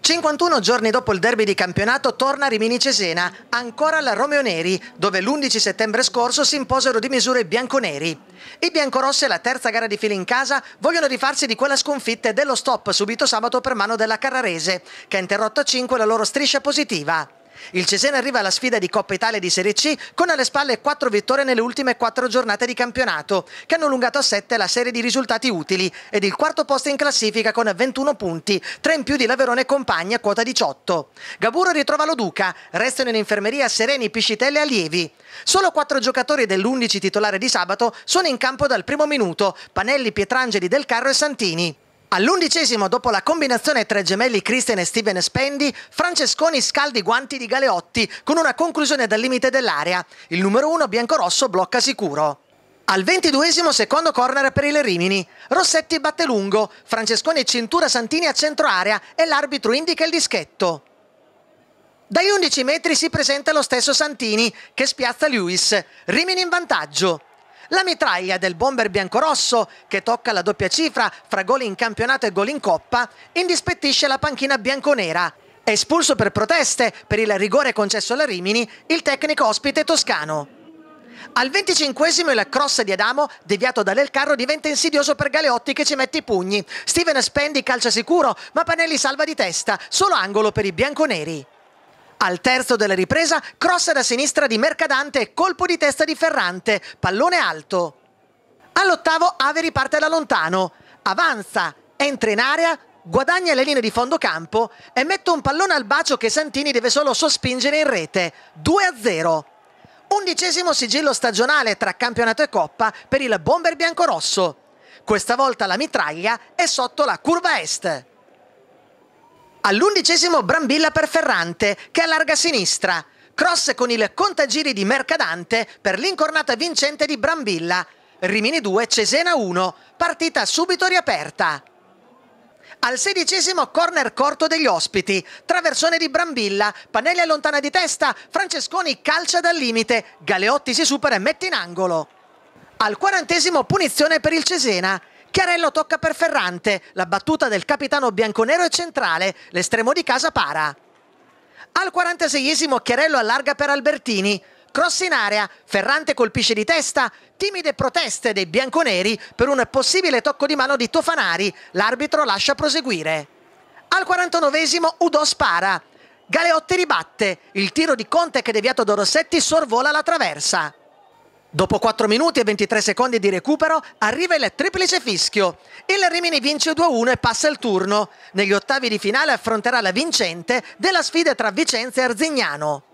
51 giorni dopo il derby di campionato torna Rimini Cesena, ancora alla Romeo Neri, dove l'11 settembre scorso si imposero di misure i bianconeri. I biancorossi la terza gara di fila in casa vogliono rifarsi di quella sconfitta e dello stop subito sabato per mano della Carrarese, che ha interrotto a 5 la loro striscia positiva. Il Cesena arriva alla sfida di Coppa Italia di Serie C con alle spalle quattro vittorie nelle ultime quattro giornate di campionato, che hanno allungato a sette la serie di risultati utili ed il quarto posto in classifica con 21 punti, tre in più di Laverone e Compagna, quota 18. Gaburo ritrova Loduca, restano in infermeria Sereni, Piscitelle e Allievi. Solo quattro giocatori dell'11 titolare di sabato sono in campo dal primo minuto, Panelli, Pietrangeli, Del Carro e Santini. All'undicesimo, dopo la combinazione tra i gemelli Christian e Steven Spendi, Francesconi scalda i guanti di Galeotti con una conclusione dal limite dell'area. Il numero uno, biancorosso blocca sicuro. Al ventiduesimo secondo corner per il Rimini. Rossetti batte lungo, Francesconi cintura Santini a centro area e l'arbitro indica il dischetto. Dai 11 metri si presenta lo stesso Santini che spiazza Lewis. Rimini in vantaggio. La mitraglia del bomber biancorosso, che tocca la doppia cifra fra gol in campionato e gol in coppa, indispettisce la panchina bianconera. Espulso per proteste per il rigore concesso alla Rimini, il tecnico ospite toscano. Al 25 il cross di Adamo, deviato dall'El Carro, diventa insidioso per Galeotti che ci mette i pugni. Steven Spendi calcia sicuro, ma Panelli salva di testa, solo angolo per i bianconeri. Al terzo della ripresa, cross da sinistra di Mercadante e colpo di testa di Ferrante, pallone alto. All'ottavo Averi parte da lontano, avanza, entra in area, guadagna le linee di fondo campo e mette un pallone al bacio che Santini deve solo sospingere in rete, 2-0. Undicesimo sigillo stagionale tra campionato e coppa per il bomber biancorosso. Questa volta la mitraglia è sotto la curva est. All'undicesimo Brambilla per Ferrante, che allarga a sinistra. Cross con il contagiri di Mercadante per l'incornata vincente di Brambilla. Rimini 2, Cesena 1. Partita subito riaperta. Al sedicesimo corner corto degli ospiti, traversone di Brambilla, Panelli allontana di testa, Francesconi calcia dal limite, Galeotti si supera e mette in angolo. Al quarantesimo punizione per il Cesena, Chiarello tocca per Ferrante, la battuta del capitano bianconero è centrale, l'estremo di casa para. Al 46esimo Chiarello allarga per Albertini, cross in area, Ferrante colpisce di testa, timide proteste dei bianconeri per un possibile tocco di mano di Tofanari, l'arbitro lascia proseguire. Al 49esimo Udo spara, Galeotti ribatte, il tiro di Conte che deviato da Rossetti sorvola la traversa. Dopo 4 minuti e 23 secondi di recupero arriva il triplice fischio. Il Rimini vince 2-1 e passa il turno. Negli ottavi di finale affronterà la vincente della sfida tra Vicenza e Arzignano.